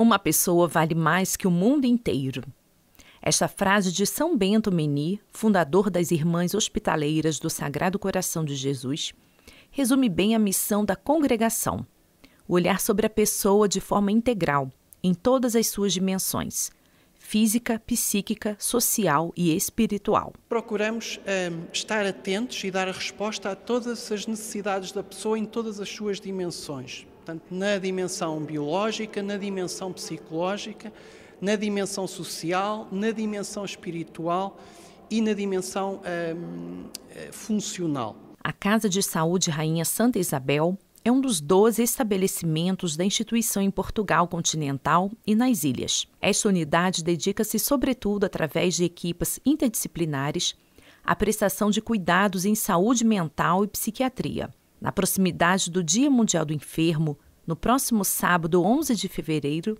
Uma pessoa vale mais que o mundo inteiro. Esta frase de São Bento Meni, fundador das Irmãs Hospitaleiras do Sagrado Coração de Jesus, resume bem a missão da congregação: olhar sobre a pessoa de forma integral, em todas as suas dimensões física, psíquica, social e espiritual. Procuramos um, eh, estar atentos e dar a resposta a todas as necessidades da pessoa em todas as suas dimensões. Portanto, na dimensão biológica, na dimensão psicológica, na dimensão social, na dimensão espiritual e na dimensão hum, eh, funcional. A Casa de Saúde Rainha Santa Isabel é um dos 12 estabelecimentos da instituição em Portugal continental e nas ilhas. Esta unidade dedica-se, sobretudo, através de equipas interdisciplinares, à prestação de cuidados em saúde mental e psiquiatria. Na proximidade do Dia Mundial do Enfermo, no próximo sábado, 11 de fevereiro,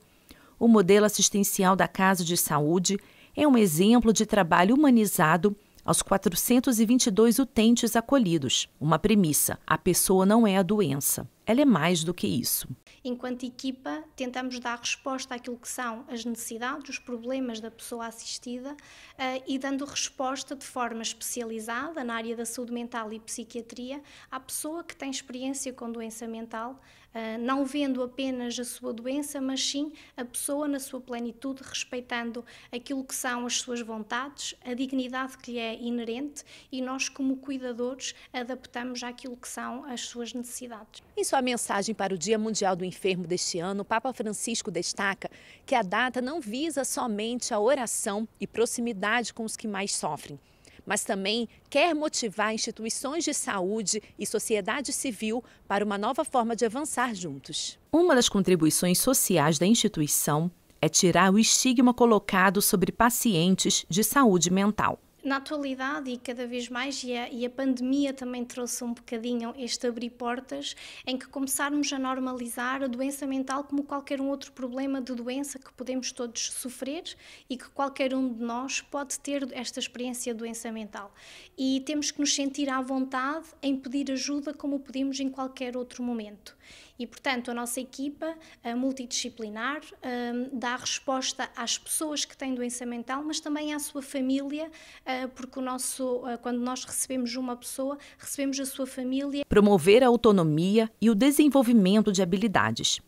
o modelo assistencial da Casa de Saúde é um exemplo de trabalho humanizado aos 422 utentes acolhidos. Uma premissa: a pessoa não é a doença ela é mais do que isso. Enquanto equipa, tentamos dar resposta àquilo que são as necessidades, os problemas da pessoa assistida eh, e dando resposta de forma especializada na área da saúde mental e psiquiatria à pessoa que tem experiência com doença mental, eh, não vendo apenas a sua doença, mas sim a pessoa na sua plenitude, respeitando aquilo que são as suas vontades, a dignidade que lhe é inerente e nós, como cuidadores, adaptamos àquilo que são as suas necessidades. Em sua mensagem para o Dia Mundial do Enfermo deste ano, o Papa Francisco destaca que a data não visa somente a oração e proximidade com os que mais sofrem, mas também quer motivar instituições de saúde e sociedade civil para uma nova forma de avançar juntos. Uma das contribuições sociais da instituição é tirar o estigma colocado sobre pacientes de saúde mental na atualidade e cada vez mais, e a, e a, pandemia também trouxe um bocadinho este abrir portas, em que começarmos a normalizar a doença mental como qualquer um outro problema de doença que podemos todos sofrer e que qualquer um de nós pode ter esta experiência de doença mental. E temos que nos sentir à vontade em pedir ajuda como pedimos em qualquer outro momento. E, portanto, a nossa equipa a eh, multidisciplinar ehm, dá resposta às pessoas que têm doença mental, mas também à sua família, eh, porque o nosso, eh, quando nós recebemos uma pessoa, recebemos a sua família. Promover a autonomia e o desenvolvimento de habilidades.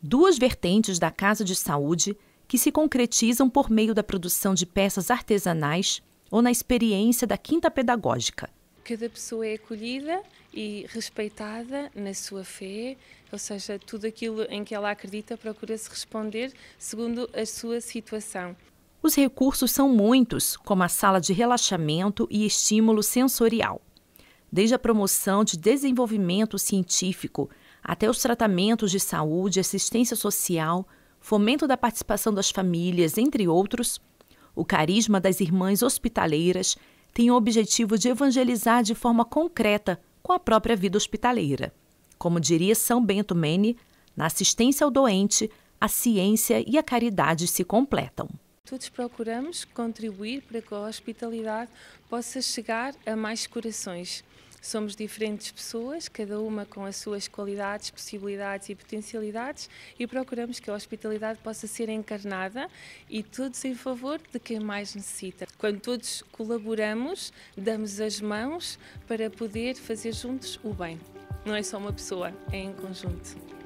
Duas vertentes da Casa de Saúde que se concretizam por meio da produção de peças artesanais ou na experiência da Quinta Pedagógica. Cada pessoa é acolhida e respeitada na sua fé, ou seja, tudo aquilo em que ela acredita procura-se responder segundo a sua situação. Os recursos são muitos, como a sala de relaxamento e estímulo sensorial. Desde a promoção de desenvolvimento científico até os tratamentos de saúde, assistência social, fomento da participação das famílias, entre outros, o carisma das irmãs hospitaleiras tem o objetivo de evangelizar de forma concreta com a própria vida hospitaleira. Como diria São Bento Mene, na assistência ao doente, a ciência e a caridade se completam. Todos procuramos contribuir para que a hospitalidade possa chegar a mais corações. Somos diferentes pessoas, cada uma com as suas qualidades, possibilidades e potencialidades, e procuramos que a hospitalidade possa ser encarnada e todos em favor de quem mais necessita. Quando todos colaboramos, damos as mãos para poder fazer juntos o bem. Não é só uma pessoa, é em conjunto.